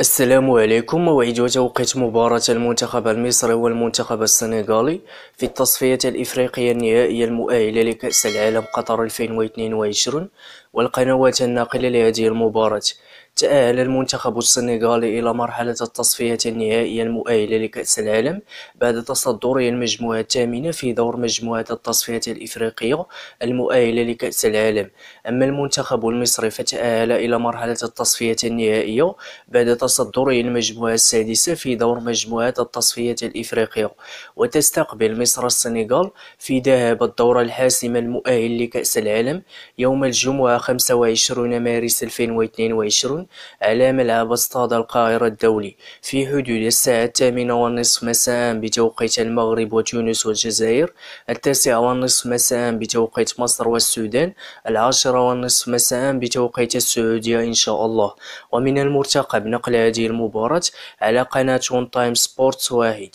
السلام عليكم موعد وتوقيت مباراة المنتخب المصري والمنتخب السنغالي في التصفية الإفريقية النهائية المؤهلة لكأس العالم قطر 2022 والقنوات الناقلة لهذه المباراة تأهل المنتخب السنغالي إلى مرحلة التصفية النهائية المؤهلة لكأس العالم بعد تصدره المجموعة الثامنة في دور مجموعة التصفية الإفريقية المؤهلة لكأس العالم أما المنتخب المصري فتأهل إلى مرحلة التصفية النهائية بعد تصدره المجموعة السادسة في دور مجموعات التصفيات الإفريقية وتستقبل مصر السنغال في ذهاب الدورة الحاسمة المؤهل لكأس العالم يوم الجمعة 25 مارس 2022 على ملعب استاد القاهرة الدولي في حدود الساعة 8 والنصف مساء بتوقيت المغرب وتونس والجزائر التاسعة والنصف مساء بتوقيت مصر والسودان العاشرة والنصف مساء بتوقيت السعودية إن شاء الله ومن المرتقب نقل على هذه المباراة على قناة اون تايم سبورت واحد